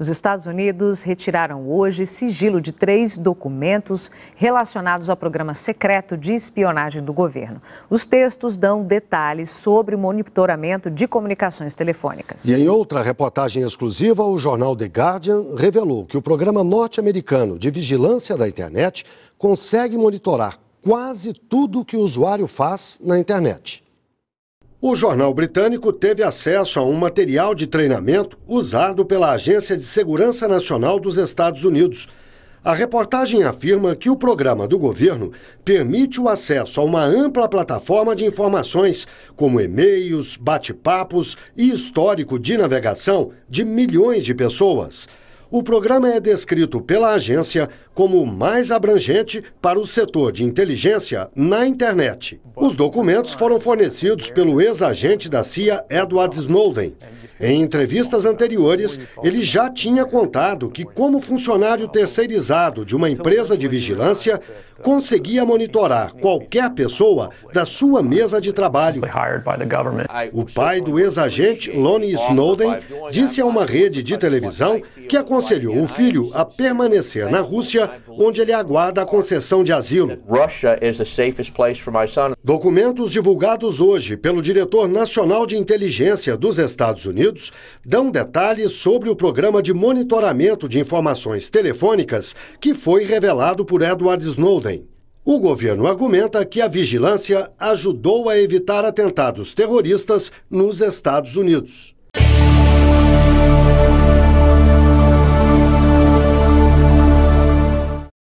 Os Estados Unidos retiraram hoje sigilo de três documentos relacionados ao programa secreto de espionagem do governo. Os textos dão detalhes sobre o monitoramento de comunicações telefônicas. E em outra reportagem exclusiva, o jornal The Guardian revelou que o programa norte-americano de vigilância da internet consegue monitorar quase tudo que o usuário faz na internet. O jornal britânico teve acesso a um material de treinamento usado pela Agência de Segurança Nacional dos Estados Unidos. A reportagem afirma que o programa do governo permite o acesso a uma ampla plataforma de informações, como e-mails, bate-papos e histórico de navegação de milhões de pessoas. O programa é descrito pela agência como o mais abrangente para o setor de inteligência na internet. Os documentos foram fornecidos pelo ex-agente da CIA Edward Snowden em entrevistas anteriores, ele já tinha contado que, como funcionário terceirizado de uma empresa de vigilância, conseguia monitorar qualquer pessoa da sua mesa de trabalho. O pai do ex-agente, Lonnie Snowden, disse a uma rede de televisão que aconselhou o filho a permanecer na Rússia, onde ele aguarda a concessão de asilo. Documentos divulgados hoje pelo diretor nacional de inteligência dos Estados Unidos Unidos dão detalhes sobre o programa de monitoramento de informações telefônicas que foi revelado por Edward Snowden. O governo argumenta que a vigilância ajudou a evitar atentados terroristas nos Estados Unidos.